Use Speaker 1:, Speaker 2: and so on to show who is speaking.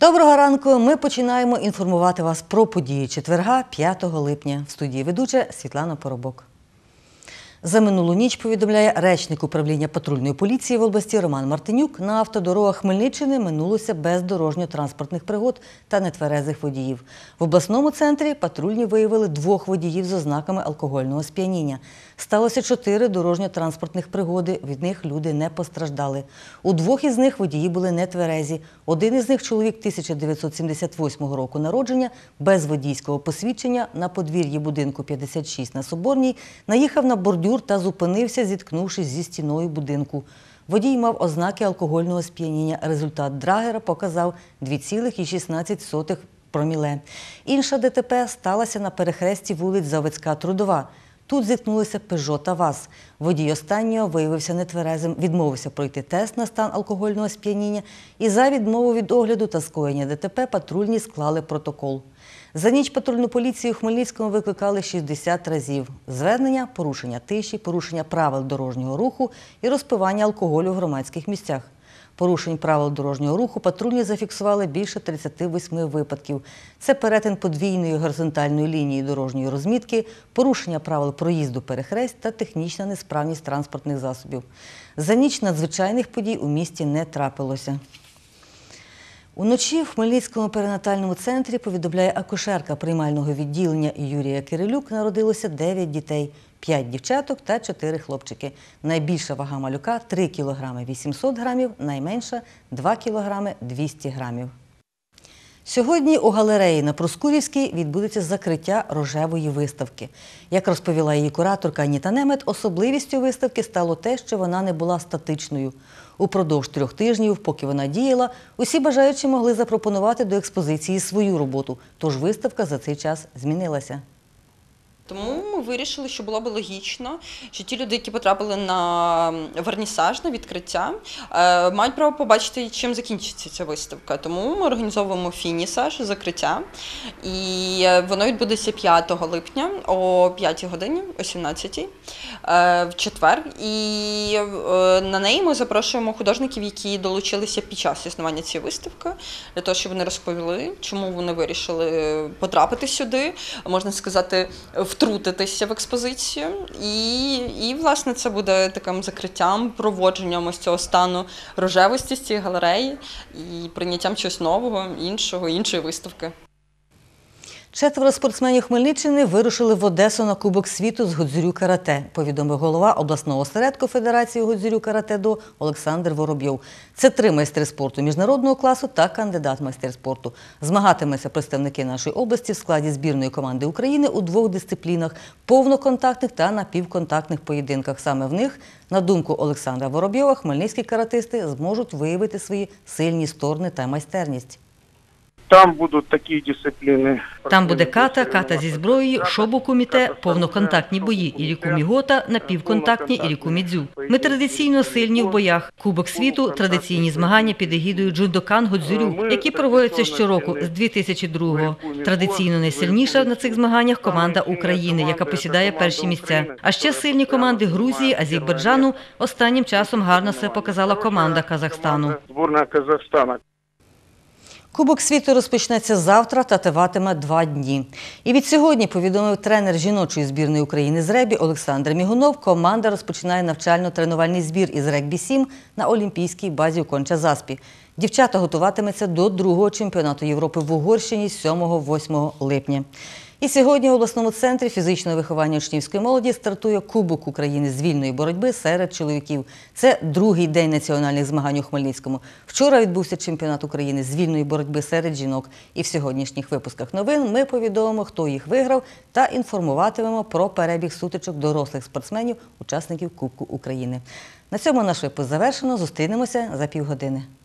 Speaker 1: Доброго ранку. Ми починаємо інформувати вас про події четверга, 5 липня. В студії ведуча Світлана Поробок. За минулу ніч повідомляє речник управління патрульної поліції в області Роман Мартинюк. На автодорогах Хмельниччини минулося без дорожньо-транспортних пригод та нетверезих водіїв. В обласному центрі патрульні виявили двох водіїв з ознаками алкогольного сп'яніння. Сталося чотири дорожньо-транспортних пригоди. Від них люди не постраждали. У двох із них водії були нетверезі. Один із них чоловік 1978 року народження, без водійського посвідчення на подвір'ї будинку 56 на Соборній, наїхав на бордюр бордюр та зупинився, зіткнувшись зі стіною будинку. Водій мав ознаки алкогольного сп'яніння. Результат драгера показав 2,16 проміле. Інша ДТП сталася на перехресті вулиць Заводська Трудова. Тут зіткнулися Пежо та ВАЗ. Водій останнього виявився нетверезим, відмовився пройти тест на стан алкогольного сп'яніння і за відмову від огляду та скоєння ДТП патрульні склали протокол. За ніч патрульну поліцію у Хмельницькому викликали 60 разів. Звернення, порушення тиші, порушення правил дорожнього руху і розпивання алкоголю в громадських місцях. Порушень правил дорожнього руху патрульні зафіксували більше 38 випадків. Це перетин подвійної горизонтальної лінії дорожньої розмітки, порушення правил проїзду перехресть та технічна несправність транспортних засобів. За ніч надзвичайних подій у місті не трапилося. Уночі в Хмельницькому перинатальному центрі повідомляє акушерка приймального відділення Юрія Кирилюк народилося 9 дітей, 5 дівчаток та 4 хлопчики. Найбільша вага малюка 3 кг 800 грамів, найменша 2 кг 200 грамів. Сьогодні у галереї на Проскурівській відбудеться закриття рожевої виставки. Як розповіла її кураторка Аніта Немет, особливістю виставки стало те, що вона не була статичною. Упродовж трьох тижнів, поки вона діяла, усі бажаючі могли запропонувати до експозиції свою роботу, тож виставка за цей час змінилася.
Speaker 2: Тому ми вирішили, що було б логічно, що ті люди, які потрапили на вернісаж, на відкриття, е, мають право побачити, чим закінчиться ця виставка. Тому ми організовуємо фінісаж, закриття, і е, воно відбудеться 5 липня о 5 годині, о 17 е, в четвер. І на неї ми запрошуємо художників, які долучилися під час існування цієї виставки, для того, щоб вони розповіли, чому вони вирішили потрапити сюди, можна сказати, в втрутитися в експозицію, і, і власне, це буде таким закриттям, проводженням ось цього стану рожевості з цієї галереї і прийняттям чогось нового, іншого, іншої виставки. Четверо
Speaker 1: спортсменів Хмельниччини вирушили в Одесу на Кубок світу з Гудзюрю карате, повідомив голова обласного осередку Федерації Гудзюрю карате до Олександр Воробйов. Це три майстри спорту міжнародного класу та кандидат майстер спорту. Змагатимуться представники нашої області в складі збірної команди України у двох дисциплінах повноконтактних та напівконтактних поєдинках. Саме в них, на думку Олександра Воробйова, хмельницькі каратисти зможуть виявити свої сильні сторони та майстерність.
Speaker 2: Там будуть такі дисципліни.
Speaker 1: Там буде ката, ката зі зброєю, шобу куміте, повноконтактні бої І ріку Мігота, напівконтактні Іріку Мідзю. Ми традиційно сильні в боях. Кубок світу традиційні змагання під егідою Джудокан Годзюрю, які проводяться щороку з 2002-го. Традиційно найсильніша на цих змаганнях команда України, яка посідає перші місця. А ще тобто сильні команди Грузії, Азербайджану. Останнім часом гарно все показала команда Казахстану. Зборна Казахстана. Кубок світу розпочнеться завтра та триватиме два дні. І від сьогодні повідомив тренер жіночої збірної України з Ребі Олександр Мігунов. Команда розпочинає навчально-тренувальний збір із регбі 7 на Олімпійській базі у Конча Заспі. Дівчата готуватиметься до другого чемпіонату Європи в Угорщині 7-8 липня. І сьогодні в обласному центрі фізичного виховання учнівської молоді стартує Кубок України з вільної боротьби серед чоловіків. Це другий день національних змагань у Хмельницькому. Вчора відбувся чемпіонат України з вільної боротьби серед жінок. І в сьогоднішніх випусках новин ми повідомимо, хто їх виграв, та інформуватимемо про перебіг сутичок дорослих спортсменів, учасників Кубку України. На цьому наш випуск завершено. Зустрінемося за півгодини.